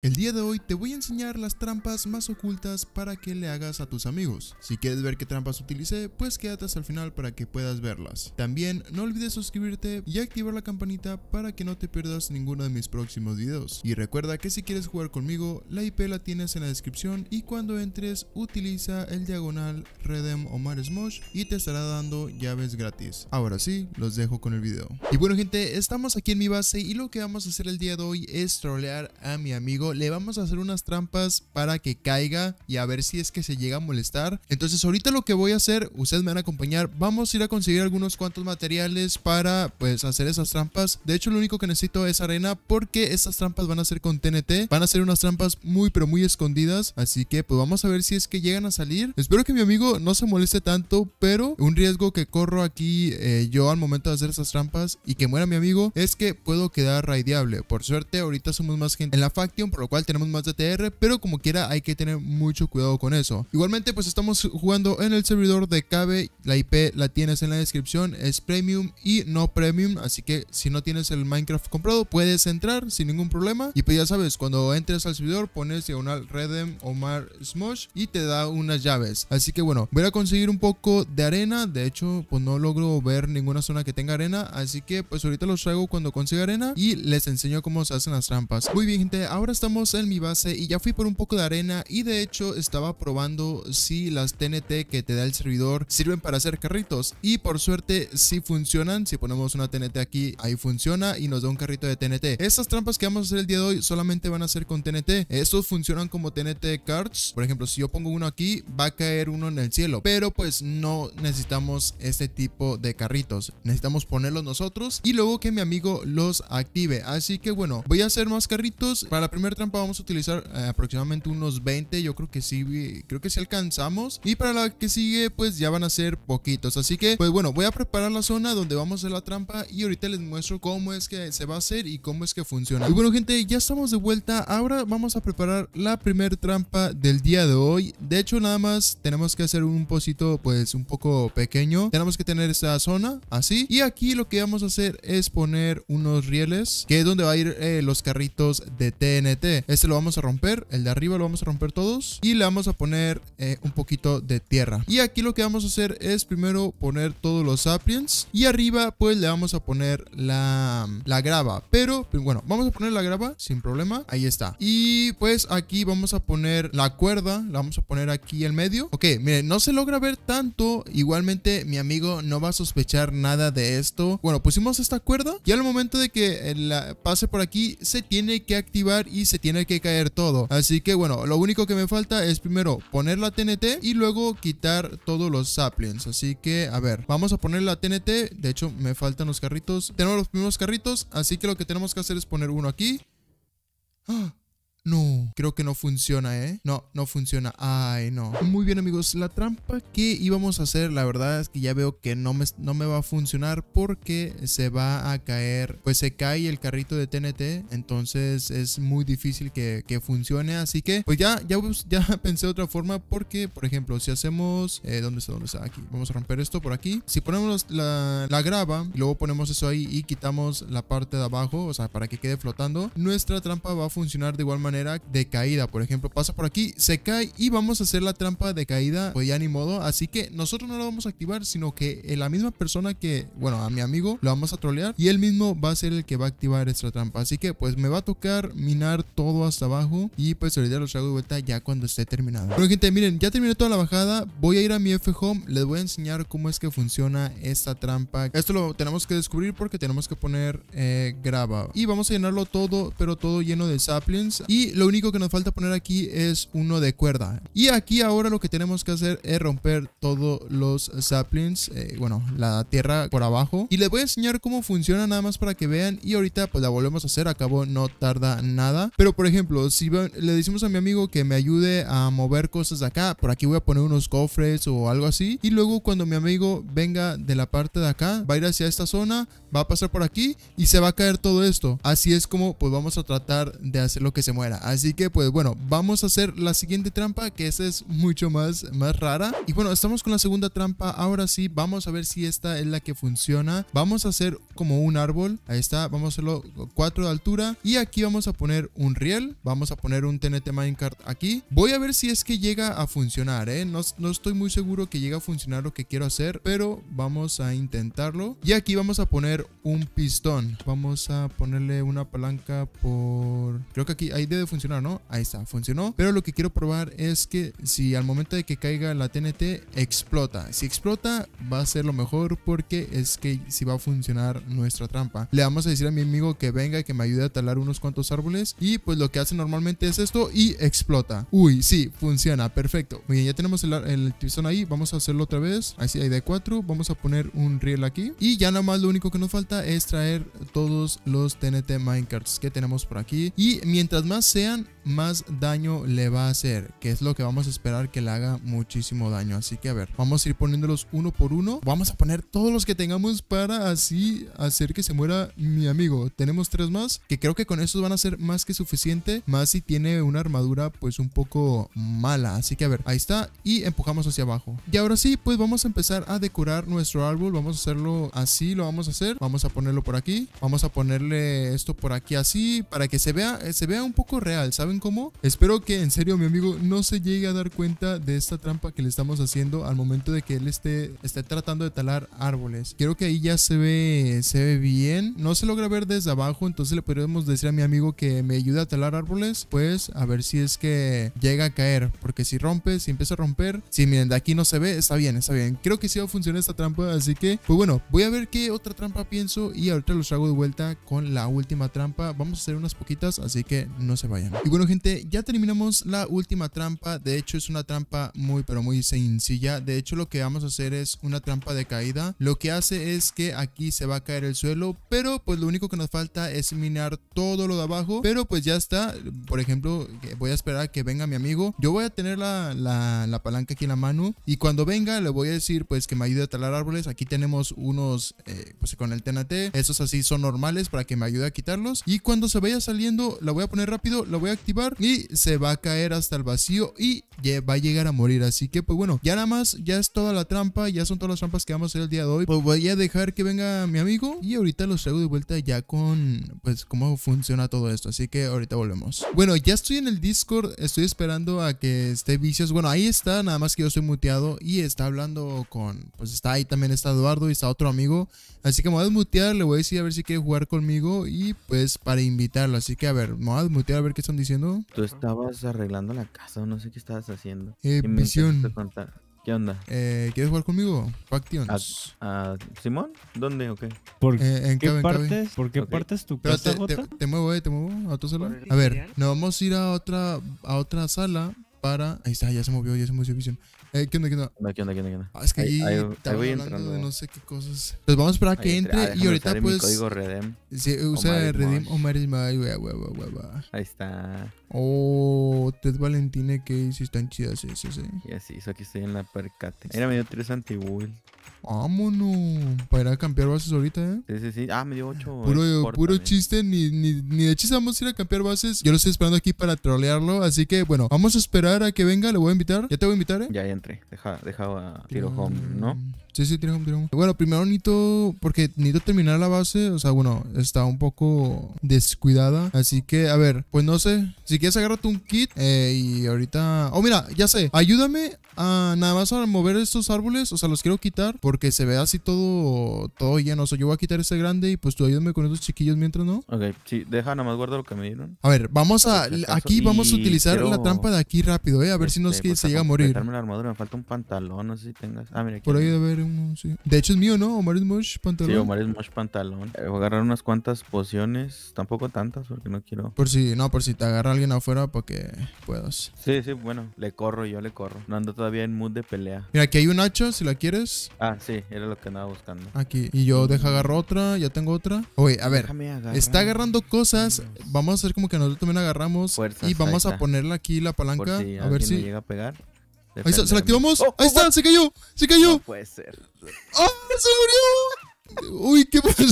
El día de hoy te voy a enseñar las trampas más ocultas para que le hagas a tus amigos. Si quieres ver qué trampas utilicé, pues quédate hasta el final para que puedas verlas. También no olvides suscribirte y activar la campanita para que no te pierdas ninguno de mis próximos videos. Y recuerda que si quieres jugar conmigo, la IP la tienes en la descripción y cuando entres utiliza el diagonal Redem Omar Smosh y te estará dando llaves gratis. Ahora sí, los dejo con el video. Y bueno gente, estamos aquí en mi base y lo que vamos a hacer el día de hoy es trolear a mi amigo le vamos a hacer unas trampas para que caiga y a ver si es que se llega a molestar. Entonces ahorita lo que voy a hacer, ustedes me van a acompañar, vamos a ir a conseguir algunos cuantos materiales para pues hacer esas trampas. De hecho lo único que necesito es arena porque esas trampas van a ser con TNT, van a ser unas trampas muy pero muy escondidas, así que pues vamos a ver si es que llegan a salir. Espero que mi amigo no se moleste tanto, pero un riesgo que corro aquí eh, yo al momento de hacer esas trampas y que muera mi amigo es que puedo quedar raideable. Por suerte ahorita somos más gente en la faction lo cual tenemos más DTR, pero como quiera hay que tener mucho cuidado con eso. Igualmente pues estamos jugando en el servidor de KB, la IP la tienes en la descripción, es premium y no premium, así que si no tienes el Minecraft comprado puedes entrar sin ningún problema y pues ya sabes, cuando entres al servidor pones diagonal redem omar smosh y te da unas llaves. Así que bueno, voy a conseguir un poco de arena, de hecho pues no logro ver ninguna zona que tenga arena, así que pues ahorita los traigo cuando consiga arena y les enseño cómo se hacen las trampas. Muy bien gente, ahora estamos en mi base y ya fui por un poco de arena y de hecho estaba probando si las TNT que te da el servidor sirven para hacer carritos y por suerte si funcionan, si ponemos una TNT aquí ahí funciona y nos da un carrito de TNT. Estas trampas que vamos a hacer el día de hoy solamente van a ser con TNT, estos funcionan como TNT cards, por ejemplo si yo pongo uno aquí va a caer uno en el cielo, pero pues no necesitamos este tipo de carritos, necesitamos ponerlos nosotros y luego que mi amigo los active, así que bueno voy a hacer más carritos, para la primera trampa vamos a utilizar eh, aproximadamente unos 20. Yo creo que sí, creo que sí alcanzamos. Y para la que sigue, pues ya van a ser poquitos. Así que, pues bueno, voy a preparar la zona donde vamos a hacer la trampa y ahorita les muestro cómo es que se va a hacer y cómo es que funciona. Y bueno, gente, ya estamos de vuelta. Ahora vamos a preparar la primer trampa del día de hoy. De hecho, nada más tenemos que hacer un pocito, pues un poco pequeño. Tenemos que tener esta zona así. Y aquí lo que vamos a hacer es poner unos rieles, que es donde va a ir eh, los carritos de TNT este lo vamos a romper, el de arriba lo vamos a romper todos y le vamos a poner eh, un poquito de tierra. Y aquí lo que vamos a hacer es primero poner todos los sapiens y arriba pues le vamos a poner la, la grava. Pero pues, bueno, vamos a poner la grava sin problema, ahí está. Y pues aquí vamos a poner la cuerda, la vamos a poner aquí en medio. Ok, miren, no se logra ver tanto, igualmente mi amigo no va a sospechar nada de esto. Bueno, pusimos esta cuerda y al momento de que eh, la pase por aquí se tiene que activar y se tiene que caer todo. Así que bueno, lo único que me falta es primero poner la TNT y luego quitar todos los saplings. Así que a ver, vamos a poner la TNT. De hecho, me faltan los carritos. Tenemos los primeros carritos, así que lo que tenemos que hacer es poner uno aquí. ¡Ah! No, creo que no funciona, ¿eh? No, no funciona. Ay, no. Muy bien, amigos. La trampa que íbamos a hacer, la verdad es que ya veo que no me, no me va a funcionar porque se va a caer. Pues se cae el carrito de TNT. Entonces es muy difícil que, que funcione. Así que, pues ya, ya, pues, ya pensé otra forma porque, por ejemplo, si hacemos... Eh, ¿Dónde está? ¿Dónde está? Aquí. Vamos a romper esto por aquí. Si ponemos la, la grava y luego ponemos eso ahí y quitamos la parte de abajo, o sea, para que quede flotando, nuestra trampa va a funcionar de igual manera de caída. Por ejemplo, pasa por aquí, se cae y vamos a hacer la trampa de caída, pues ya ni modo. Así que nosotros no lo vamos a activar, sino que eh, la misma persona que, bueno, a mi amigo lo vamos a trolear y él mismo va a ser el que va a activar esta trampa. Así que pues me va a tocar minar todo hasta abajo y pues ahorita lo traigo de vuelta ya cuando esté terminado. Bueno gente, miren, ya terminé toda la bajada, voy a ir a mi F-Home, les voy a enseñar cómo es que funciona esta trampa. Esto lo tenemos que descubrir porque tenemos que poner eh, grava y vamos a llenarlo todo, pero todo lleno de saplings y y lo único que nos falta poner aquí es uno de cuerda. Y aquí ahora lo que tenemos que hacer es romper todos los saplings, eh, bueno, la tierra por abajo. Y les voy a enseñar cómo funciona nada más para que vean. Y ahorita pues la volvemos a hacer, acabo no tarda nada. Pero por ejemplo, si le decimos a mi amigo que me ayude a mover cosas de acá, por aquí voy a poner unos cofres o algo así. Y luego cuando mi amigo venga de la parte de acá, va a ir hacia esta zona, va a pasar por aquí y se va a caer todo esto. Así es como pues vamos a tratar de hacer lo que se mueve. Así que pues bueno, vamos a hacer la siguiente trampa que esa es mucho más, más rara. Y bueno, estamos con la segunda trampa. Ahora sí, vamos a ver si esta es la que funciona. Vamos a hacer como un árbol. Ahí está, vamos a hacerlo Cuatro de altura. Y aquí vamos a poner un riel. Vamos a poner un TNT Minecart aquí. Voy a ver si es que llega a funcionar, ¿eh? No, no estoy muy seguro que llegue a funcionar lo que quiero hacer, pero vamos a intentarlo. Y aquí vamos a poner un pistón. Vamos a ponerle una palanca por... Creo que aquí hay de de funcionar, ¿no? Ahí está, funcionó. Pero lo que quiero probar es que si al momento de que caiga la TNT explota. Si explota va a ser lo mejor porque es que si va a funcionar nuestra trampa. Le vamos a decir a mi amigo que venga, que me ayude a talar unos cuantos árboles. Y pues lo que hace normalmente es esto y explota. Uy, sí, funciona, perfecto. Muy bien, ya tenemos el, el ahí. Vamos a hacerlo otra vez. Así, hay de cuatro Vamos a poner un riel aquí. Y ya nada más lo único que nos falta es traer todos los TNT minecarts que tenemos por aquí. Y mientras más sean más daño le va a hacer, que es lo que vamos a esperar que le haga muchísimo daño. Así que a ver, vamos a ir poniéndolos uno por uno. Vamos a poner todos los que tengamos para así hacer que se muera mi amigo. Tenemos tres más, que creo que con estos van a ser más que suficiente, más si tiene una armadura pues un poco mala. Así que a ver, ahí está y empujamos hacia abajo. Y ahora sí, pues vamos a empezar a decorar nuestro árbol. Vamos a hacerlo así, lo vamos a hacer. Vamos a ponerlo por aquí. Vamos a ponerle esto por aquí así para que se vea, se vea un poco real, ¿saben? Como, Espero que en serio mi amigo no se llegue a dar cuenta de esta trampa que le estamos haciendo al momento de que él esté, esté tratando de talar árboles. Creo que ahí ya se ve, se ve bien. No se logra ver desde abajo, entonces le podríamos decir a mi amigo que me ayude a talar árboles, pues a ver si es que llega a caer. Porque si rompe, si empieza a romper, si miren, de aquí no se ve, está bien, está bien. Creo que sí va a funcionar esta trampa, así que, pues bueno, voy a ver qué otra trampa pienso y ahorita los hago de vuelta con la última trampa. Vamos a hacer unas poquitas, así que no se vayan. Y bueno, gente, ya terminamos la última trampa. De hecho, es una trampa muy, pero muy sencilla. De hecho, lo que vamos a hacer es una trampa de caída. Lo que hace es que aquí se va a caer el suelo, pero pues lo único que nos falta es minar todo lo de abajo. Pero pues ya está. Por ejemplo, voy a esperar a que venga mi amigo. Yo voy a tener la, la, palanca aquí en la mano y cuando venga le voy a decir pues que me ayude a talar árboles. Aquí tenemos unos eh, pues con el TNT. esos así son normales para que me ayude a quitarlos. Y cuando se vaya saliendo, la voy a poner rápido, la voy a y se va a caer hasta el vacío y va a llegar a morir. Así que pues bueno, ya nada más, ya es toda la trampa, ya son todas las trampas que vamos a hacer el día de hoy. Pues voy a dejar que venga mi amigo y ahorita los traigo de vuelta ya con pues cómo funciona todo esto. Así que ahorita volvemos. Bueno, ya estoy en el Discord, estoy esperando a que esté Vicios. Bueno, ahí está, nada más que yo estoy muteado y está hablando con, pues está ahí también está Eduardo y está otro amigo. Así que me voy a desmutear, le voy a decir a ver si quiere jugar conmigo y pues para invitarlo. Así que a ver, me voy a desmutear a ver qué están diciendo. Tú estabas arreglando la casa o no sé qué estabas haciendo. Eh, ¿Qué onda? Eh, ¿Quieres jugar conmigo? Factions. Ah, ¿A, ah, simón ¿Dónde o qué ¿Por eh, en qué? partes, ¿Por qué partes tu casa, te, muevo, eh, te muevo a tu sala. A ver, nos vamos a ir a otra, a otra sala para... Ahí está, ya se movió, ya se movió visión eh, ¿qué, onda, ¿qué, onda? ¿qué onda, qué onda? qué onda qué onda Ah, es que ahí, está hablando de no sé qué cosas. Pues vamos para que entre ah, y ahorita pues. Mi código Redem. Sí, usa wea, Redeem o Marismay, Ahí está. Oh, Ted Valentine que sí están chidas esas, eh. Y así, eso aquí estoy en la percate. Era medio tres anti Vámonos. Para ir a campear bases ahorita, ¿eh? Sí, sí, sí. Ah, me dio 8. Eh, puro, chiste, ni, ni, de chiste vamos a ir a cambiar bases. Yo lo estoy esperando aquí para trolearlo. Así que, bueno, vamos a esperar a que venga. Le voy a invitar. Ya te voy a invitar, ¿eh? Ya, entré. Deja, a Tiro Home, ¿no? Sí, sí, tiene un. Bueno, primero necesito, porque necesito terminar la base, o sea, bueno, está un poco descuidada. Así que, a ver, pues no sé, si quieres agárrate un kit eh, y ahorita... Oh, mira, ya sé, ayúdame a nada más a mover estos árboles, o sea, los quiero quitar porque se ve así todo, todo lleno. O sea, yo voy a quitar ese grande y pues tú ayúdame con estos chiquillos mientras, ¿no? Ok, sí, deja nada más guarda lo que me dieron. A ver, vamos a... aquí vamos a utilizar la trampa de aquí rápido, ¿eh? A ver si no es este, que se llega a morir. la armadura, me falta un pantalón, no sé si tengas... Ah, mira, aquí Por ahí de ver. De hecho es mío, ¿no? Omar Smosh Pantalón. Sí, Omar Pantalón. Eh, agarrar unas cuantas pociones, tampoco tantas porque no quiero. Por si, no, por si te agarra alguien afuera para que puedas. Sí, sí, bueno, le corro, yo le corro. No ando todavía en mood de pelea. Mira, aquí hay un hacha, si la quieres. Ah, sí, era lo que andaba buscando. Aquí, y yo deja agarrar otra, ya tengo otra. Oye, a ver, está agarrando cosas. Vamos a hacer como que nosotros también agarramos. y vamos a ponerle aquí la palanca. a ver si. Llega a pegar. Ahí está, se la activamos. Oh, Ahí oh, está, se cayó, se cayó. No puede ser. ¡Ah! ¡Se murió! Uy, ¿qué pasó?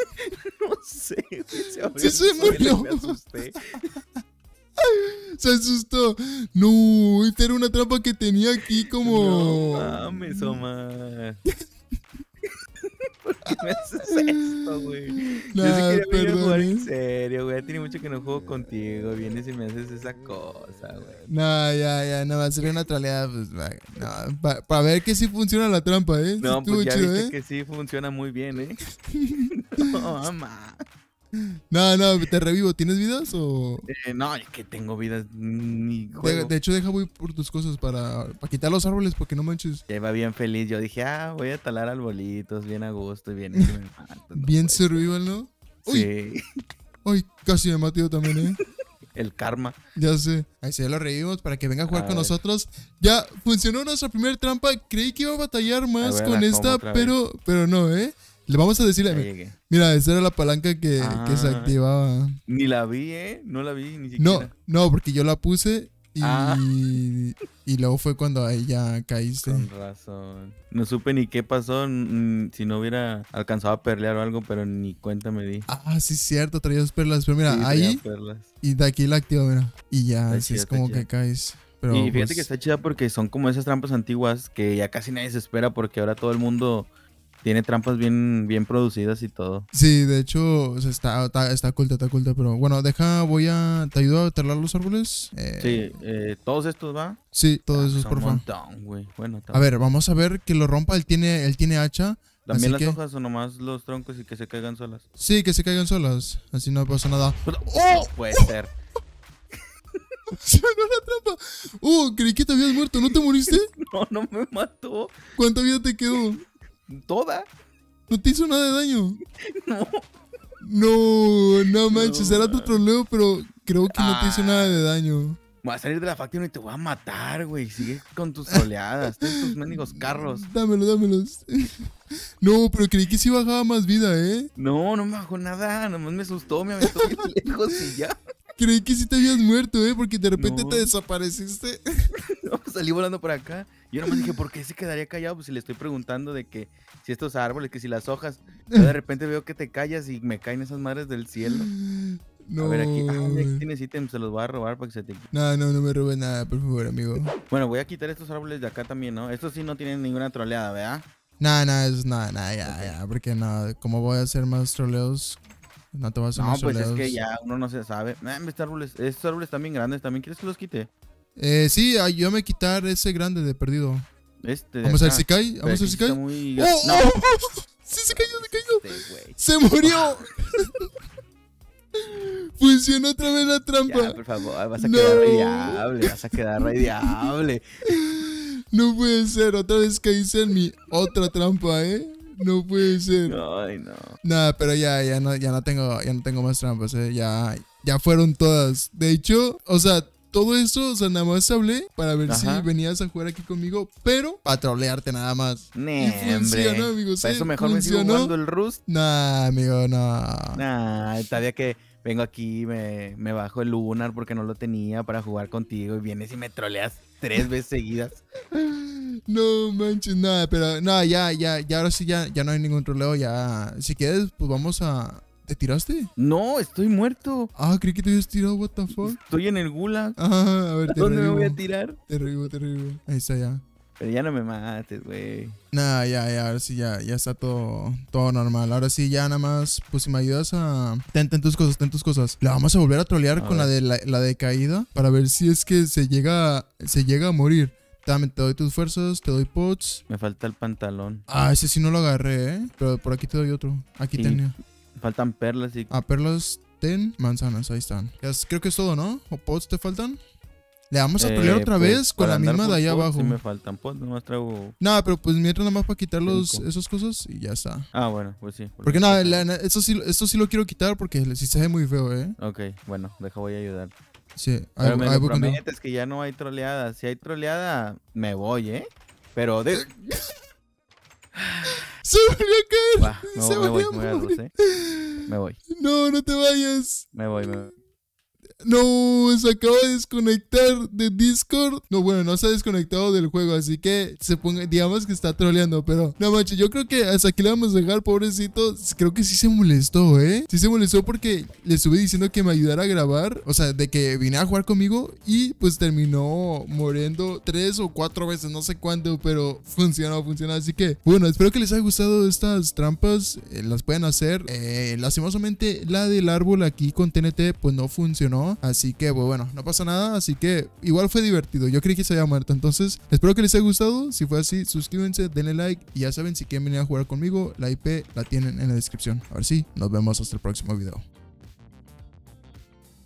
no sé. Se, se murió. asusté. Se asustó. No, esta era una trampa que tenía aquí como. No mames, Omar. ¿Por qué me haces esto, güey? Nah, Yo sí quería jugar en ¿eh? serio, güey. Tiene mucho que no juego contigo. Vienes y me haces esa cosa, güey. No, ya, ya. No, va a ser una traleada. pues, no, Para ver que sí funciona la trampa, ¿eh? No, sí, pues ya viste ¿eh? que sí funciona muy bien, ¿eh? no, mamá. No, no, te revivo. ¿Tienes vidas o...? Eh, no, es que tengo vidas De, hecho, deja voy por tus cosas para, quitar los árboles porque no manches. Ya iba bien feliz. Yo dije, ah, voy a talar arbolitos bien a gusto y bien... no bien survival, ¿no? sí. casi me mató también, ¿eh? el karma. Ya sé. Ahí se lo revivimos para que venga a jugar con nosotros. Ya funcionó nuestra primera trampa. Creí que iba a batallar más con esta, pero, pero no, ¿eh? Le vamos a decir, mira, eh, mira, esa era la palanca que, se ah. activaba. Ni la vi, ¿eh? No la vi, ni siquiera. No, no, porque yo la puse ah. y, luego fue cuando ahí ya caíste. Con razón. No supe ni qué pasó, si no hubiera alcanzado a perlear o algo, pero ni cuenta me di. Ah, sí, cierto, dos perlas. Pero mira, ahí. Y de aquí la activo, mira. Y ya, así es como que caes. y fíjate pues que está chida porque son como esas trampas antiguas que ya casi nadie se espera porque ahora todo el mundo tiene trampas bien, bien producidas y todo. Sí, de hecho, está, está, está, culta, está culta, pero bueno, deja, voy a. ¿Te ayudo a talar los árboles? Eh, sí, eh, todos estos, ¿va? Sí, todos ah, esos, por favor. Bueno, a ver, vamos a ver que lo rompa, él tiene, él tiene hacha. ¿También las hojas o nomás los troncos y que se caigan solas? Sí, que se caigan solas. Así no pasa nada. Pues, ¡Oh! puede ¡Oh! ser. Se la trampa. Oh, creí que te habías muerto. ¿No te moriste? no, no me mató. ¿Cuánta vida te quedó? Toda. ¿No te hizo nada de daño? No. No, no manches, era tu troleo, pero creo que no te hizo ah. nada de daño. Voy a salir de la facción y te voy a matar, güey. Sigue con tus oleadas, tus ménigos carros. Dámelo, dámelo. No, pero creí que sí bajaba más vida, ¿eh? No, no me bajó nada. Nomás me asustó, me aventó bien lejos y ya. Creí que sí te habías muerto, ¿eh? Porque de repente te desapareciste. No, pues salí volando por acá yo nomás dije, ¿por qué se quedaría callado? Pues si le estoy preguntando de que si estos árboles, que si las hojas. Yo de repente veo que te callas y me caen esas madres del cielo. No, a ver, aquí. Ah, aquí tienes ítems, se los voy a robar para que se te. No, no, no me robes nada, por favor, amigo. Bueno, voy a quitar estos árboles de acá también, ¿no? Estos sí no tienen ninguna troleada, ¿verdad? Nada, nada, eso es nada, nada, ya, ya. Porque nada, ¿cómo voy a hacer más troleos, no te vas a hacer no, más troleos. No, pues es que ya uno no se sabe. Estos árboles, estos árboles bien grandes, ¿también quieres que los quite? Eh, sí, yo me quitar ese grande de perdido. Este vamos a ver si cae. Vamos a ver si cae. ¡Oh, no. Sí, se cayó, se cayó. Este se murió. Funcionó otra vez la trampa. Ya, por favor, vas a quedar radiable. Vas a quedar radiable. No puede ser, otra vez caíste en mi otra trampa, ¿eh? No puede ser. Ay, no. Nada, pero ya, ya no, ya no tengo, ya no tengo más trampas, ¿eh? Ya, ya fueron todas. De hecho, o sea, todo eso, o sea, nada más hablé para ver si venías a jugar aquí conmigo, pero para trolearte nada más. Nee, amigo. Sí, eso mejor funcionó. me sigo el Rust. Nah, amigo, no. Nah, sabía que vengo aquí, me, me bajo el Lunar porque no lo tenía para jugar contigo y vienes y me troleas tres veces seguidas. No manches, nada, pero nada, ya, ya, ya ahora sí, ya, ya no hay ningún troleo, ya. Si quieres, pues vamos a, ¿Te tiraste? No, estoy muerto. Ah, creí que te habías tirado, what the fuck. Estoy en el gula. Ah, a ver, te ¿Dónde me voy a tirar? Te terrible. Ahí está ya. Pero ya no me mates, güey. Nah, ya, ya, ahora sí ya, ya está todo, todo normal. Ahora sí, ya nada más, pues si me ayudas a. Ten, tus cosas, ten tus cosas. La vamos a volver a trolear con la de la, la, de caída para ver si es que se llega, se llega a morir. Dame, te doy tus fuerzas, te doy pots. Me falta el pantalón. Ah, ese sí no lo agarré, ¿eh? Pero por aquí te doy otro. Aquí tenía faltan perlas y. Ah, perlas, ten manzanas, ahí están. Creo que es todo, ¿no? ¿O pots te faltan? Le vamos a eh, pelear otra pues, vez con la misma de allá abajo. Si me faltan pots, nomás traigo. Nada, pero pues mientras nada más para quitar los, esos cosas y ya está. Ah, bueno, pues sí. Porque, nada, esto, sí, esto sí lo quiero quitar porque si se ve muy feo, ¿eh? Ok, bueno, deja, voy a ayudar. Sí, hay que ya no hay troleada. Si hay troleada, me voy, ¿eh? Pero de. Se volvió a caer. Bah, se me voy, a me voy, me voy. No, no te vayas. Me voy, me voy. No, se acaba de desconectar de Discord. No, bueno, no se ha desconectado del juego, así que se ponga, digamos que está troleando, pero no manches, yo creo que hasta aquí le vamos a dejar, pobrecito. Creo que sí se molestó, ¿eh? Sí se molestó porque le estuve diciendo que me ayudara a grabar, o sea, de que vine a jugar conmigo y pues terminó muriendo tres o cuatro veces, no sé cuándo, pero funcionó, funcionó. Así que, bueno, espero que les haya gustado estas trampas, eh, las pueden hacer. Eh, lastimosamente, la del árbol aquí con TNT, pues no funcionó. Así que, pues, bueno, no pasa nada, así que igual fue divertido, yo creí que se había muerto, entonces espero que les haya gustado, si fue así, suscríbanse, denle like y ya saben, si quieren venir a jugar conmigo, la IP la tienen en la descripción. ver si, nos vemos hasta el próximo video.